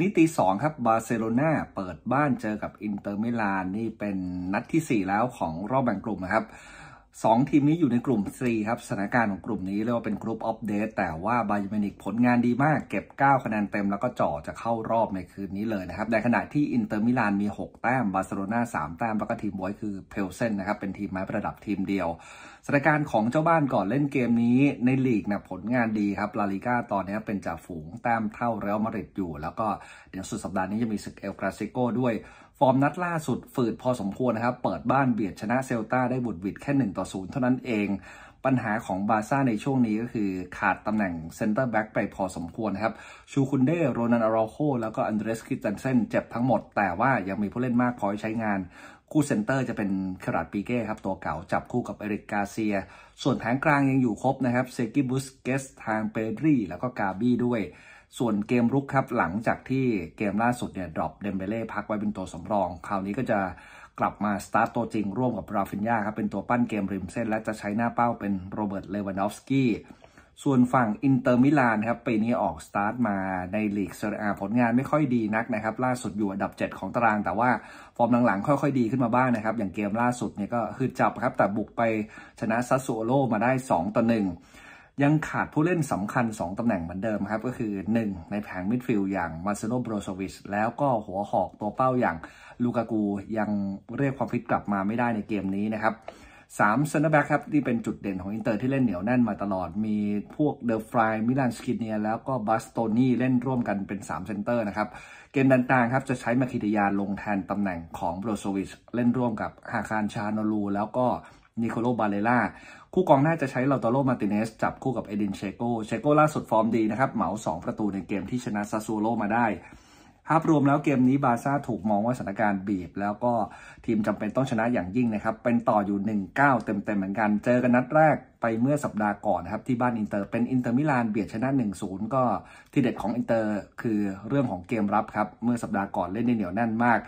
นี่ตีสองครับบาร์เซโลนาเปิดบ้านเจอกับอินเตอร์มิลานนี่เป็นนัดที่ 4 แล้วของรอบแบ่งกลุ่มนะครับสองทีมนี้อยู่ในกลุ่ม C ครับสถานการณ์ของกลุ่มนี้เรียกว่าเป็นกลุ่มออฟเดตแต่ว่าบาเยมินิกผลงานดีมากเก็บ9คะแนนเต็ม แล้วก็จ่อจะเข้ารอบในคืนนี้เลยนะครับ ในขณะที่อินเตอร์มิลานมี 6 แต้ม บาร์เซโลนา3แต้มแล้วก็ทีมบอยคือเพลเซนนะครับ เป็นทีมไม้ประดับทีมเดียวสถานการณ์ของเจ้าบ้านก่อนเล่นเกมนี้ในลีกนะผลงานดีครับลาลิก้าตอนนี้เป็นจ่าฝูงแต้มเท่าเรอัลมาดริดอยู่ แล้วก็เดี๋ยวสุดสัปดาห์นี้จะมีศึกเอลคลาสิโกด้วยฟอร์มนัดล่าสุดฝืดพอสมควรนะครับเปิดบ้านเบียดชนะเซลตาได้บุดวิดแค่1ต่อ่อศูนย์เท่านั้นเองปัญหาของบาซ่าในช่วงนี้ก็คือขาดตำแหน่งเซนเตอร์แบ็กไปพอสมควรครับชูคุนเดโรนันอาราโคแล้วก็อันเดรสคิตันเซนเจ็บทั้งหมดแต่ว่ายังมีผู้เล่นมากพอใช้งาน คู่เซนเตอร์จะเป็นคาราดปีเก้ครับ ตัวเก่าจับคู่กับเอริกกาเซีย ส่วนแผงกลางยังอยู่ครบนะครับเซกิบุสเกสทางเปรรี่แล้วก็กาบี้ด้วยส่วนเกมรุกครับ หลังจากที่เกมล่าสุดเนี่ยดรอปเดมเบเล่พักไว้เป็นตัวสำรอง คราวนี้ก็จะกลับมาสตาร์ตตัวจริงร่วมกับราฟินยาครับเป็นตัวปั้นเกมริมเส้น และจะใช้หน้าเป้าเป็นโรเบิร์ตเลวานดอฟสกี้ ส่วนฝั่งอินเตอร์มิลานครับปีนี้ออกสตาร์ทมาในลีกเซเรียผลงานไม่ค่อยดีนักนะครับ ล่าสุดอยู่อันดับ 7 ของตาราง แต่ว่าฟอร์มหลังๆค่อยๆดีขึ้นมาบ้างนะครับ อย่างเกมล่าสุดเนี่ยก็คือจับครับแต่บุกไปชนะซัสโซโลมาได้2ต่อ1ยังขาดผู้เล่นสำคัญ 2ตำแหน่งเหมือนเดิมครับ ก็คือ1ในแผงมิดฟิลด์อย่างมาซโนโบรโซวิชแล้วก็หัวหอกตัวเป้าอย่างลูกากูยังเรียกความฟิตกลับมาไม่ได้ในเกมนี้นะครับสามเซนเตอร์แบ็กครับ ที่เป็นจุดเด่นของอินเตอร์ที่เล่นเหนียวแน่นมาตลอดมีพวกเดอะฟรายมิลานสกิเนียแล้วก็บัสโตนี่เล่นร่วมกันเป็น3เซนเตอร์นะครับ เกมต่างๆครับจะใช้มาคิตยาลงแทนตำแหน่งของโบรโซวิชเล่นร่วมกับฮาคารชาโนลู แล้วก็นิโคโลบาเลล่า คู่กองหน้าจะใช้ลาตโรมาติเนส จับคู่กับเอดินเชโกเชโกล่าสุดฟอร์มดีนะครับ เหมา 2 ประตูในเกมที่ชนะซาซูโลมาได้ ภาพรวมแล้วเกมนี้บาซ่าถูกมองว่าสถานการณ์บีบ แล้วก็ทีมจำเป็นต้องชนะอย่างยิ่งนะครับ เป็นต่ออยู่1นเต็มๆ เหมือนกัน เจอกันนัดแรกไปเมื่อสัปดาห์ก่อนนะครับ ที่บ้านอินเตอร์ เป็นอินเตอร์มิลานเบียดชนะ1นก็ที่เด็ดของอินเตอร์คือเรื่องของเกมรับครับ เมื่อสัปดาห์ก่อนเล่นได้เหนียวแน่นมาก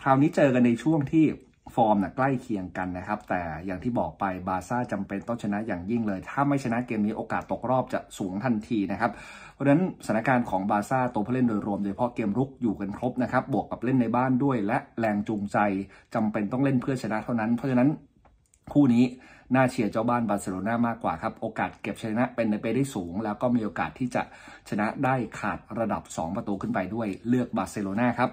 คราวนี้เจอกันในช่วงที่ฟอร์มนะใกล้เคียงกันนะครับแต่อย่างที่บอกไปบาซ่าจำเป็นต้องชนะอย่างยิ่งเลย ถ้าไม่ชนะเกมนี้โอกาสตกรอบจะสูงทันทีนะครับ เพราะฉะนั้นสถานการณ์ของบาซ่าตัวผู้เล่นโดยรวมโดยเฉพาะเกมรุกอยู่กันครบนะครับบวกกับเล่นในบ้านด้วย และแรงจูงใจจำเป็นต้องเล่นเพื่อชนะเท่านั้น เพราะฉะนั้น คู่นี้ น่าเชียร์เจ้าบ้านบาร์เซโลนามากกว่าครับโอกาสเก็บชนะเป็นนไปได้สูง แล้วก็มีโอกาสที่จะชนะได้ขาดระดับ 2ประตูขึ้นไปด้วยเลือกบาร์เซโลนาครับ